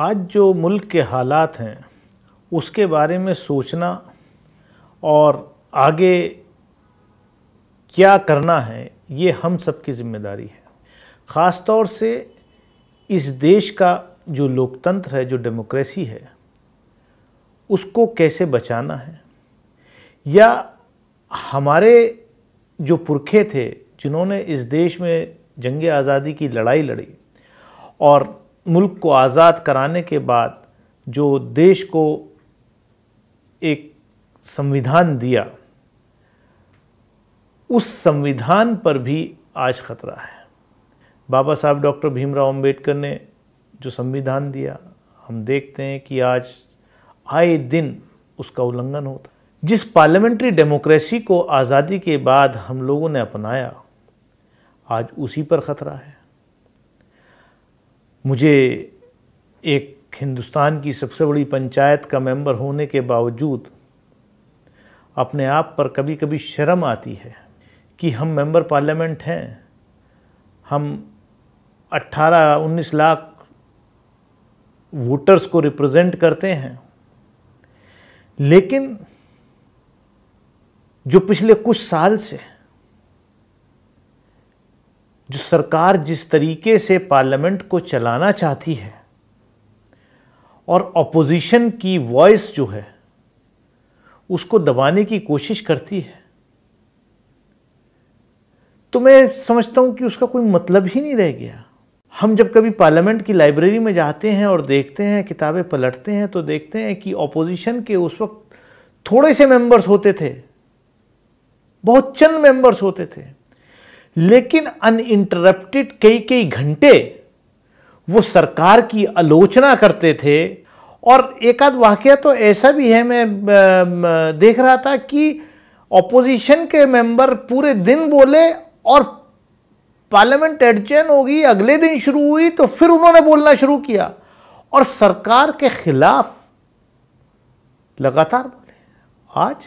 आज जो मुल्क के हालात हैं उसके बारे में सोचना और आगे क्या करना है ये हम सब की जिम्मेदारी है ख़ास तौर से इस देश का जो लोकतंत्र है जो डेमोक्रेसी है उसको कैसे बचाना है या हमारे जो पुरखे थे जिन्होंने इस देश में जंग आज़ादी की लड़ाई लड़ी और मुल्क को आज़ाद कराने के बाद जो देश को एक संविधान दिया उस संविधान पर भी आज खतरा है बाबा साहब डॉक्टर भीमराव अंबेडकर ने जो संविधान दिया हम देखते हैं कि आज आए दिन उसका उल्लंघन होता जिस पार्लियामेंट्री डेमोक्रेसी को आज़ादी के बाद हम लोगों ने अपनाया आज उसी पर ख़तरा है मुझे एक हिंदुस्तान की सबसे बड़ी पंचायत का मेंबर होने के बावजूद अपने आप पर कभी कभी शर्म आती है कि हम मेंबर पार्लियामेंट हैं हम 18-19 लाख वोटर्स को रिप्रेजेंट करते हैं लेकिन जो पिछले कुछ साल से जो सरकार जिस तरीके से पार्लियामेंट को चलाना चाहती है और अपोजिशन की वॉइस जो है उसको दबाने की कोशिश करती है तो मैं समझता हूं कि उसका कोई मतलब ही नहीं रह गया हम जब कभी पार्लियामेंट की लाइब्रेरी में जाते हैं और देखते हैं किताबें पलटते हैं तो देखते हैं कि ऑपोजिशन के उस वक्त थोड़े से मेंबर्स होते थे बहुत चंद मेंबर्स होते थे लेकिन अनइंटरप्टेड कई कई घंटे वो सरकार की आलोचना करते थे और एक आध वाक्य तो ऐसा भी है मैं देख रहा था कि ऑपोजिशन के मेंबर पूरे दिन बोले और पार्लियामेंट एडजन होगी अगले दिन शुरू हुई तो फिर उन्होंने बोलना शुरू किया और सरकार के खिलाफ लगातार बोले आज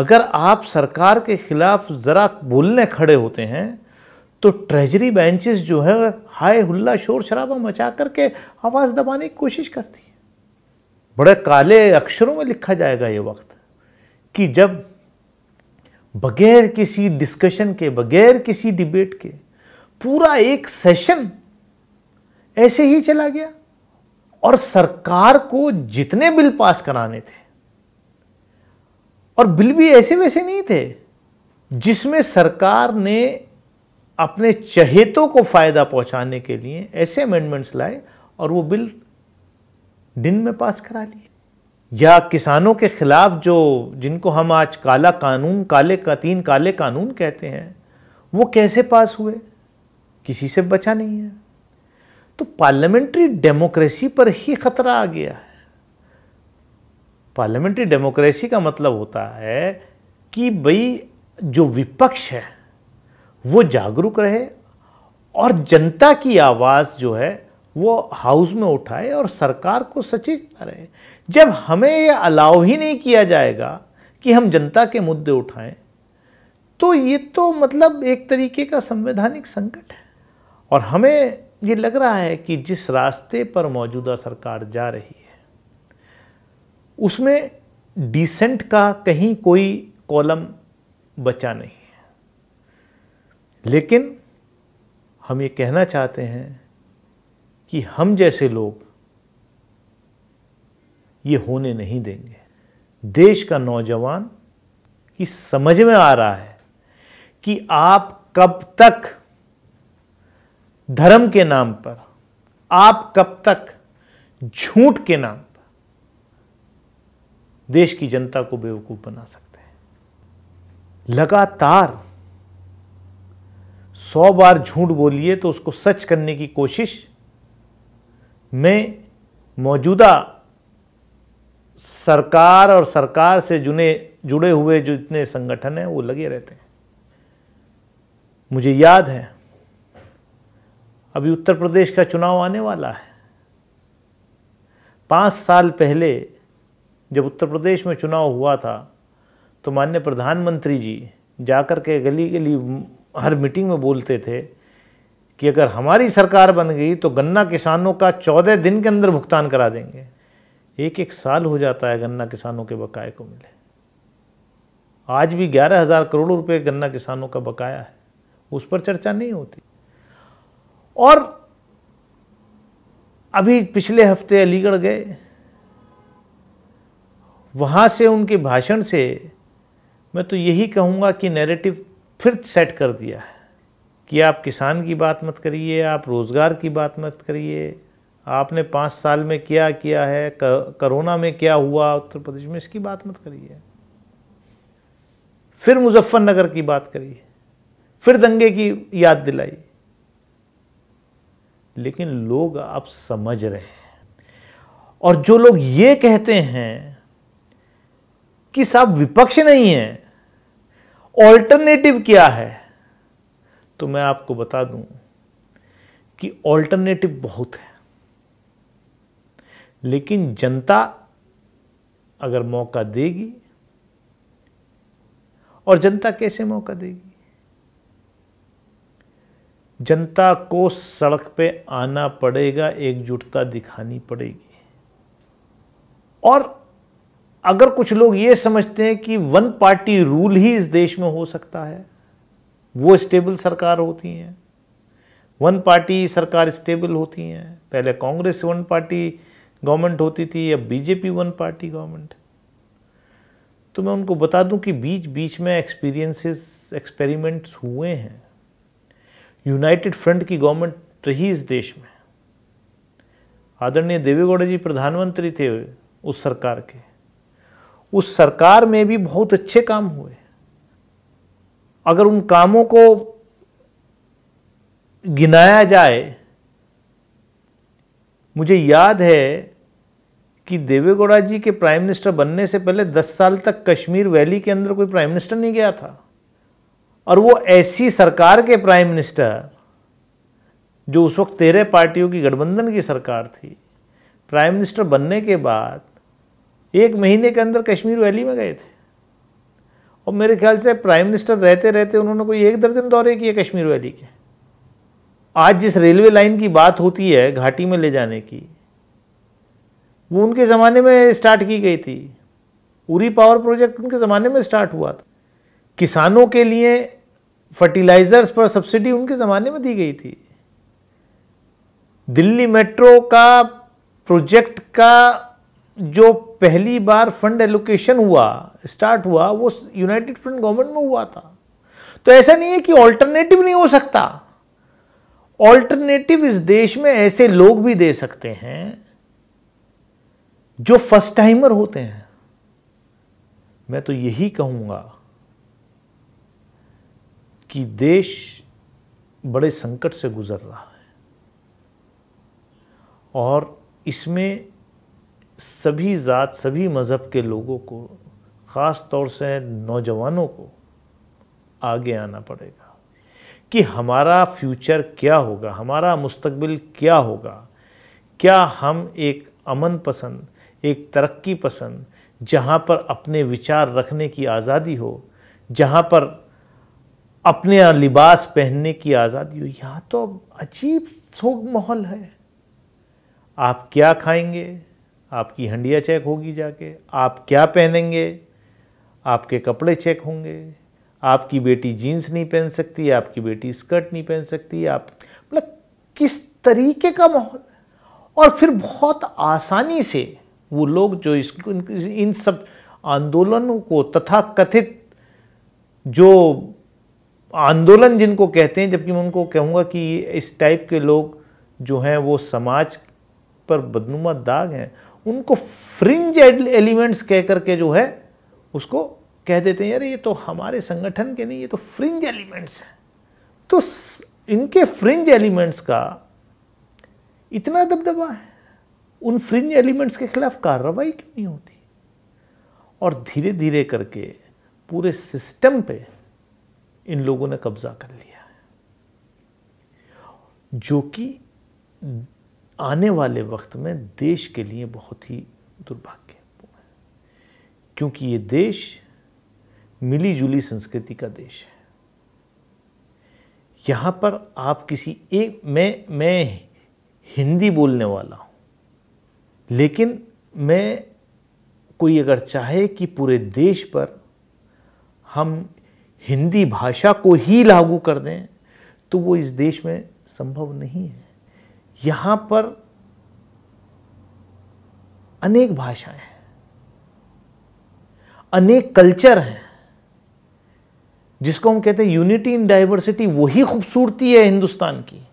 अगर आप सरकार के खिलाफ ज़रा बोलने खड़े होते हैं तो ट्रेजरी बेंचेस जो है हाय हुल्ला शोर शराबा मचा करके आवाज़ दबाने की कोशिश करती है बड़े काले अक्षरों में लिखा जाएगा ये वक्त कि जब बगैर किसी डिस्कशन के बगैर किसी डिबेट के पूरा एक सेशन ऐसे ही चला गया और सरकार को जितने बिल पास कराने थे और बिल भी ऐसे वैसे नहीं थे जिसमें सरकार ने अपने चहेतों को फ़ायदा पहुंचाने के लिए ऐसे अमेंडमेंट्स लाए और वो बिल दिन में पास करा लिए या किसानों के ख़िलाफ़ जो जिनको हम आज काला कानून काले का तीन काले कानून कहते हैं वो कैसे पास हुए किसी से बचा नहीं है तो पार्लियामेंट्री डेमोक्रेसी पर ही ख़तरा आ गया है पार्लियामेंट्री डेमोक्रेसी का मतलब होता है कि भाई जो विपक्ष है वो जागरूक रहे और जनता की आवाज़ जो है वो हाउस में उठाए और सरकार को सचेत रहे जब हमें ये अलाव ही नहीं किया जाएगा कि हम जनता के मुद्दे उठाएं तो ये तो मतलब एक तरीके का संवैधानिक संकट है और हमें ये लग रहा है कि जिस रास्ते पर मौजूदा सरकार जा रही है उसमें डिसेंट का कहीं कोई कॉलम बचा नहीं है लेकिन हम ये कहना चाहते हैं कि हम जैसे लोग ये होने नहीं देंगे देश का नौजवान की समझ में आ रहा है कि आप कब तक धर्म के नाम पर आप कब तक झूठ के नाम देश की जनता को बेवकूफ़ बना सकते हैं लगातार सौ बार झूठ बोलिए तो उसको सच करने की कोशिश में मौजूदा सरकार और सरकार से जुने जुड़े हुए जो इतने संगठन हैं वो लगे रहते हैं मुझे याद है अभी उत्तर प्रदेश का चुनाव आने वाला है पांच साल पहले जब उत्तर प्रदेश में चुनाव हुआ था तो माननीय प्रधानमंत्री जी जाकर के गली गली हर मीटिंग में बोलते थे कि अगर हमारी सरकार बन गई तो गन्ना किसानों का चौदह दिन के अंदर भुगतान करा देंगे एक एक साल हो जाता है गन्ना किसानों के बकाए को मिले आज भी ग्यारह हज़ार करोड़ रुपए गन्ना किसानों का बकाया है उस पर चर्चा नहीं होती और अभी पिछले हफ्ते अलीगढ़ गए वहाँ से उनके भाषण से मैं तो यही कहूँगा कि नैरेटिव फिर सेट कर दिया है कि आप किसान की बात मत करिए आप रोज़गार की बात मत करिए आपने पाँच साल में क्या किया है कोरोना में क्या हुआ उत्तर प्रदेश में इसकी बात मत करिए फिर मुजफ्फरनगर की बात करिए फिर दंगे की याद दिलाई लेकिन लोग अब समझ रहे हैं और जो लोग ये कहते हैं कि साहब विपक्ष नहीं है ऑल्टरनेटिव क्या है तो मैं आपको बता दूं कि ऑल्टरनेटिव बहुत है लेकिन जनता अगर मौका देगी और जनता कैसे मौका देगी जनता को सड़क पे आना पड़ेगा एकजुटता दिखानी पड़ेगी और अगर कुछ लोग ये समझते हैं कि वन पार्टी रूल ही इस देश में हो सकता है वो स्टेबल सरकार होती हैं वन पार्टी सरकार स्टेबल होती हैं पहले कांग्रेस वन पार्टी गवर्नमेंट होती थी या बीजेपी वन पार्टी गवर्नमेंट तो मैं उनको बता दूं कि बीच बीच में एक्सपीरियंसेस एक्सपेरिमेंट्स हुए हैं यूनाइटेड फ्रंट की गवर्नमेंट रही इस देश में आदरणीय देवेगौड़ा जी प्रधानमंत्री थे उस सरकार के उस सरकार में भी बहुत अच्छे काम हुए अगर उन कामों को गिनाया जाए मुझे याद है कि देवेगौड़ा जी के प्राइम मिनिस्टर बनने से पहले 10 साल तक कश्मीर वैली के अंदर कोई प्राइम मिनिस्टर नहीं गया था और वो ऐसी सरकार के प्राइम मिनिस्टर जो उस वक्त तेरह पार्टियों की गठबंधन की सरकार थी प्राइम मिनिस्टर बनने के बाद एक महीने के अंदर कश्मीर वैली में गए थे और मेरे ख्याल से प्राइम मिनिस्टर रहते रहते उन्होंने कोई एक दर्जन दौरे किए कश्मीर वैली के आज जिस रेलवे लाइन की बात होती है घाटी में ले जाने की वो उनके ज़माने में स्टार्ट की गई थी उरी पावर प्रोजेक्ट उनके ज़माने में स्टार्ट हुआ था किसानों के लिए फर्टिलाइज़र्स पर सब्सिडी उनके ज़माने में दी गई थी दिल्ली मेट्रो का प्रोजेक्ट का जो पहली बार फंड एलोकेशन हुआ स्टार्ट हुआ वो यूनाइटेड फ्रंट गवर्नमेंट में हुआ था तो ऐसा नहीं है कि ऑल्टरनेटिव नहीं हो सकता ऑल्टरनेटिव इस देश में ऐसे लोग भी दे सकते हैं जो फर्स्ट टाइमर होते हैं मैं तो यही कहूंगा कि देश बड़े संकट से गुजर रहा है और इसमें सभी ज़ात सभी मज़हब के लोगों को ख़ास तौर से नौजवानों को आगे आना पड़ेगा कि हमारा फ्यूचर क्या होगा हमारा मुस्तबिल क्या होगा क्या हम एक अमन पसंद एक तरक्की पसंद जहाँ पर अपने विचार रखने की आज़ादी हो जहाँ पर अपने लिबास पहनने की आज़ादी हो यहाँ तो अजीब थोक माहौल है आप क्या खाएंगे आपकी हंडिया चेक होगी जाके आप क्या पहनेंगे आपके कपड़े चेक होंगे आपकी बेटी जीन्स नहीं पहन सकती आपकी बेटी स्कर्ट नहीं पहन सकती आप मतलब किस तरीके का माहौल और फिर बहुत आसानी से वो लोग जो इस इन सब आंदोलनों को तथा कथित जो आंदोलन जिनको कहते हैं जबकि मैं उनको कहूँगा कि इस टाइप के लोग जो हैं वो समाज पर बदनुमा दाग हैं उनको फ्रिंज एलिमेंट्स कह करके जो है उसको कह देते हैं यार ये तो हमारे संगठन के नहीं ये तो फ्रिंज एलिमेंट्स हैं तो इनके फ्रिंज एलिमेंट्स का इतना दबदबा है उन फ्रिंज एलिमेंट्स के खिलाफ कार्रवाई क्यों नहीं होती और धीरे धीरे करके पूरे सिस्टम पे इन लोगों ने कब्जा कर लिया है जो कि आने वाले वक्त में देश के लिए बहुत ही दुर्भाग्यपूर्ण है क्योंकि ये देश मिली जुली संस्कृति का देश है यहाँ पर आप किसी एक मैं मैं हिंदी बोलने वाला हूँ लेकिन मैं कोई अगर चाहे कि पूरे देश पर हम हिंदी भाषा को ही लागू कर दें तो वो इस देश में संभव नहीं है यहाँ पर अनेक भाषाएं हैं अनेक कल्चर हैं जिसको हम कहते हैं यूनिटी इन डाइवर्सिटी वही खूबसूरती है हिंदुस्तान की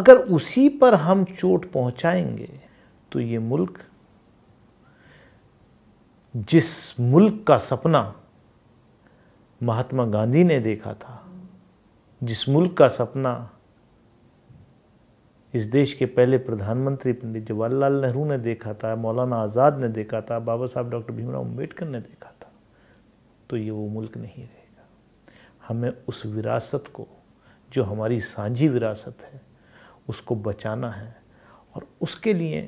अगर उसी पर हम चोट पहुंचाएंगे तो ये मुल्क जिस मुल्क का सपना महात्मा गांधी ने देखा था जिस मुल्क का सपना इस देश के पहले प्रधानमंत्री पंडित जवाहरलाल नेहरू ने देखा था मौलाना आज़ाद ने देखा था बाबा साहब डॉक्टर भीमराव अम्बेडकर ने देखा था तो ये वो मुल्क नहीं रहेगा हमें उस विरासत को जो हमारी सांझी विरासत है उसको बचाना है और उसके लिए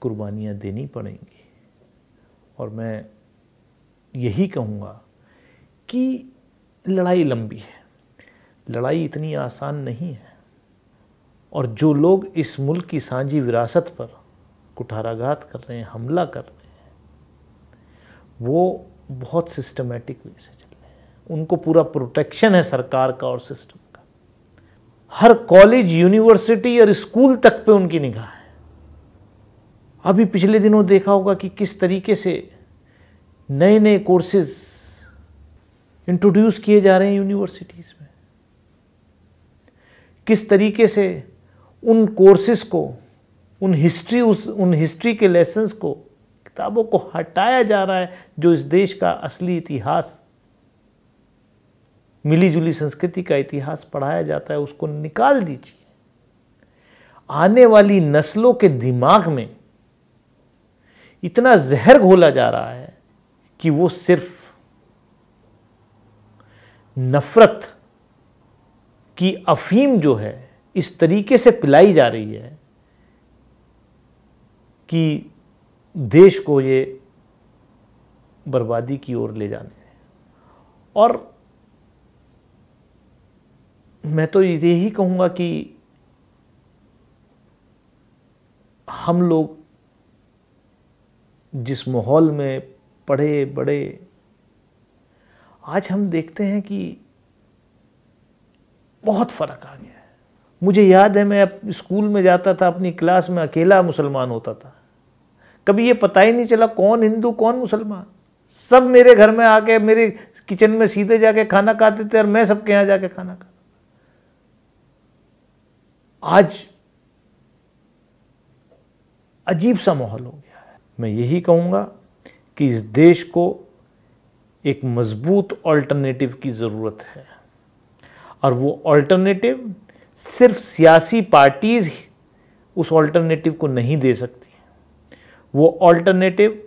कुर्बानियाँ देनी पड़ेंगी और मैं यही कहूँगा कि लड़ाई लंबी है लड़ाई इतनी आसान नहीं है और जो लोग इस मुल्क की सांझी विरासत पर कुठाराघात कर रहे हैं हमला कर रहे हैं वो बहुत सिस्टमेटिक वे से चल रहे हैं उनको पूरा प्रोटेक्शन है सरकार का और सिस्टम का हर कॉलेज यूनिवर्सिटी और स्कूल तक पे उनकी निगाह है अभी पिछले दिनों देखा होगा कि किस तरीके से नए नए कोर्सेज इंट्रोड्यूस किए जा रहे हैं यूनिवर्सिटीज़ में किस तरीके से उन कोर्सेस को उन हिस्ट्री उस उन हिस्ट्री के लेसन्स को किताबों को हटाया जा रहा है जो इस देश का असली इतिहास मिली जुली संस्कृति का इतिहास पढ़ाया जाता है उसको निकाल दीजिए आने वाली नस्लों के दिमाग में इतना जहर घोला जा रहा है कि वो सिर्फ नफ़रत की अफीम जो है इस तरीके से पिलाई जा रही है कि देश को ये बर्बादी की ओर ले जाने और मैं तो यही कहूँगा कि हम लोग जिस माहौल में पढ़े बड़े आज हम देखते हैं कि बहुत फ़र्क आ गया मुझे याद है मैं स्कूल में जाता था अपनी क्लास में अकेला मुसलमान होता था कभी ये पता ही नहीं चला कौन हिंदू कौन मुसलमान सब मेरे घर में आके मेरे किचन में सीधे जाके खाना खाते थे और मैं सबके यहाँ जाके खाना खाता आज अजीब सा माहौल हो गया है मैं यही कहूँगा कि इस देश को एक मजबूत ऑल्टरनेटिव की ज़रूरत है और वो ऑल्टरनेटिव सिर्फ सियासी पार्टीज़ उस ऑल्टरनेटिव को नहीं दे सकती वो ऑल्टरनेटिव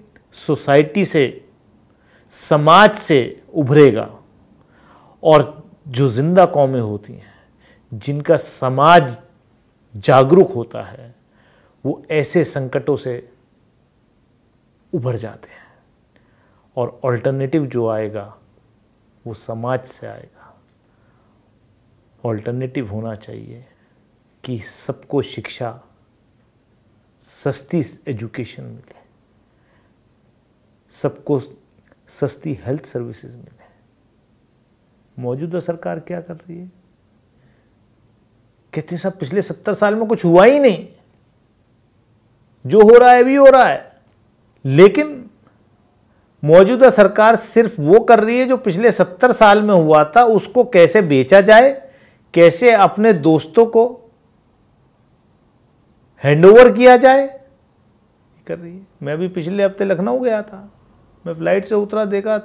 सोसाइटी से समाज से उभरेगा और जो ज़िंदा कौमें होती हैं जिनका समाज जागरूक होता है वो ऐसे संकटों से उभर जाते हैं और ऑल्टरनेटिव जो आएगा वो समाज से आएगा ऑल्टरनेटिव होना चाहिए कि सबको शिक्षा सस्ती एजुकेशन मिले सबको सस्ती हेल्थ सर्विसेज मिले मौजूदा सरकार क्या कर रही है कहते सब पिछले सत्तर साल में कुछ हुआ ही नहीं जो हो रहा है भी हो रहा है लेकिन मौजूदा सरकार सिर्फ वो कर रही है जो पिछले सत्तर साल में हुआ था उसको कैसे बेचा जाए कैसे अपने दोस्तों को हैंडओवर किया जाए कर रही है मैं भी पिछले हफ्ते लखनऊ गया था मैं फ्लाइट से उतरा देखा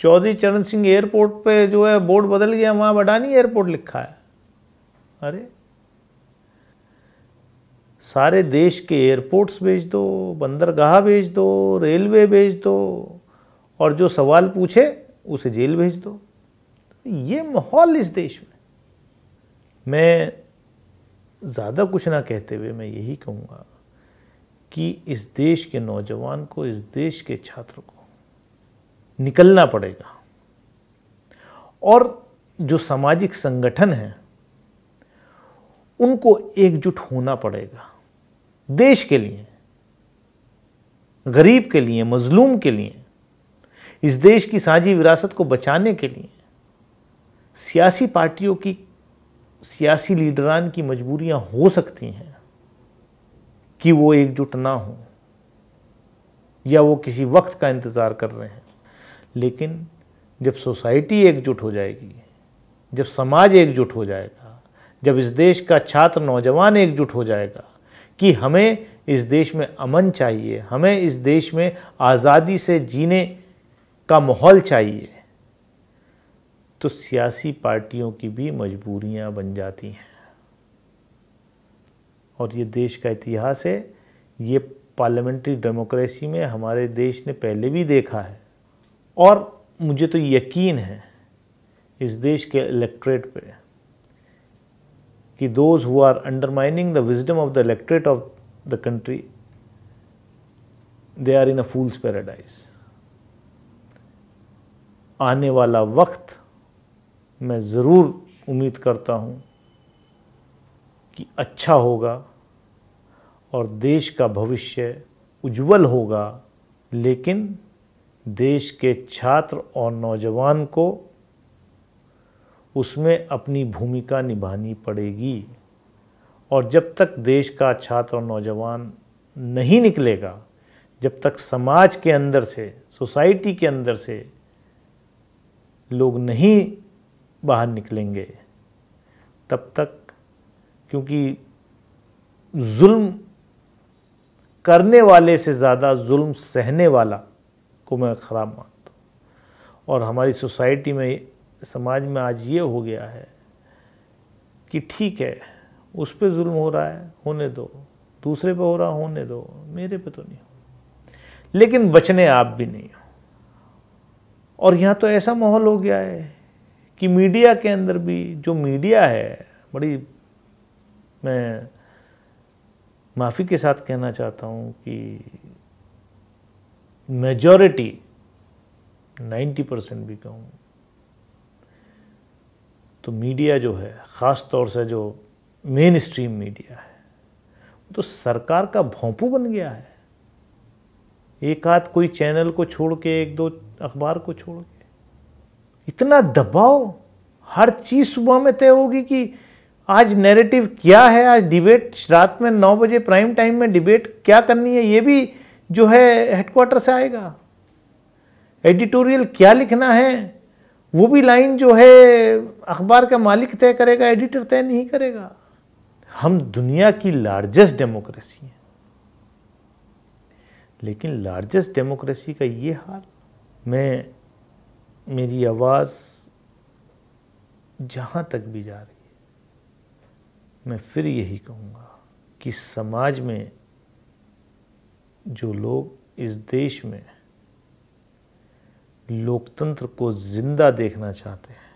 चौधरी चरण सिंह एयरपोर्ट पे जो है बोर्ड बदल गया वहाँ बडानी एयरपोर्ट लिखा है अरे सारे देश के एयरपोर्ट्स भेज दो बंदरगाह भेज दो रेलवे भेज दो और जो सवाल पूछे उसे जेल भेज दो ये माहौल इस देश में मैं ज़्यादा कुछ ना कहते हुए मैं यही कहूँगा कि इस देश के नौजवान को इस देश के छात्र को निकलना पड़ेगा और जो सामाजिक संगठन हैं उनको एकजुट होना पड़ेगा देश के लिए गरीब के लिए मजलूम के लिए इस देश की साझी विरासत को बचाने के लिए सियासी पार्टियों की सियासी लीडरान की मजबूरियां हो सकती हैं कि वो एकजुट ना हो या वो किसी वक्त का इंतज़ार कर रहे हैं लेकिन जब सोसाइटी एकजुट हो जाएगी जब समाज एकजुट हो जाएगा जब इस देश का छात्र नौजवान एकजुट हो जाएगा कि हमें इस देश में अमन चाहिए हमें इस देश में आज़ादी से जीने का माहौल चाहिए तो सियासी पार्टियों की भी मजबूरियां बन जाती हैं और ये देश का इतिहास है ये पार्लियामेंट्री डेमोक्रेसी में हमारे देश ने पहले भी देखा है और मुझे तो यकीन है इस देश के इलेक्ट्रेट पे कि those who are undermining the wisdom of the electorate of the country they are in a fool's paradise आने वाला वक्त मैं ज़रूर उम्मीद करता हूँ कि अच्छा होगा और देश का भविष्य उज्जवल होगा लेकिन देश के छात्र और नौजवान को उसमें अपनी भूमिका निभानी पड़ेगी और जब तक देश का छात्र और नौजवान नहीं निकलेगा जब तक समाज के अंदर से सोसाइटी के अंदर से लोग नहीं बाहर निकलेंगे तब तक क्योंकि जुल्म करने वाले से ज़्यादा जुल्म सहने वाला को मैं ख़राब मानता हूँ और हमारी सोसाइटी में समाज में आज ये हो गया है कि ठीक है उस पर जुल्म हो रहा है होने दो दूसरे पे हो रहा होने दो मेरे पे तो नहीं हो लेकिन बचने आप भी नहीं हो और यहाँ तो ऐसा माहौल हो गया है कि मीडिया के अंदर भी जो मीडिया है बड़ी मैं माफ़ी के साथ कहना चाहता हूँ कि मेजॉरिटी 90 परसेंट भी कहूँ तो मीडिया जो है ख़ास तौर से जो मेन स्ट्रीम मीडिया है तो सरकार का भोंपू बन गया है एक आध कोई चैनल को छोड़ के एक दो अखबार को छोड़ के इतना दबाव हर चीज़ सुबह में तय होगी कि आज नैरेटिव क्या है आज डिबेट रात में नौ बजे प्राइम टाइम में डिबेट क्या करनी है ये भी जो है हेडक्वार्टर से आएगा एडिटोरियल क्या लिखना है वो भी लाइन जो है अखबार का मालिक तय करेगा एडिटर तय नहीं करेगा हम दुनिया की लार्जेस्ट डेमोक्रेसी हैं लेकिन लार्जेस्ट डेमोक्रेसी का ये हाल मैं मेरी आवाज़ जहाँ तक भी जा रही है मैं फिर यही कहूँगा कि समाज में जो लोग इस देश में लोकतंत्र को ज़िंदा देखना चाहते हैं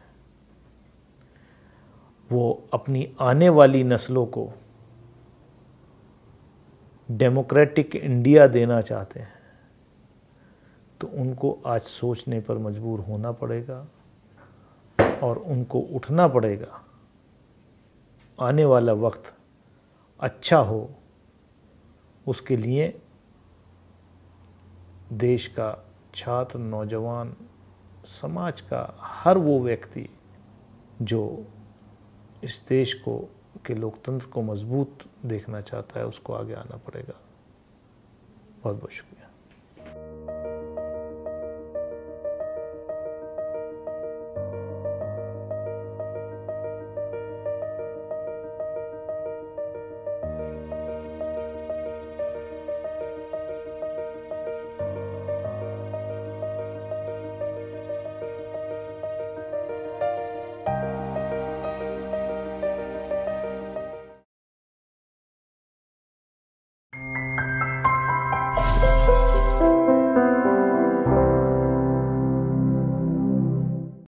वो अपनी आने वाली नस्लों को डेमोक्रेटिक इंडिया देना चाहते हैं तो उनको आज सोचने पर मजबूर होना पड़ेगा और उनको उठना पड़ेगा आने वाला वक्त अच्छा हो उसके लिए देश का छात्र नौजवान समाज का हर वो व्यक्ति जो इस देश को के लोकतंत्र को मजबूत देखना चाहता है उसको आगे आना पड़ेगा बहुत बहुत शुक्रिया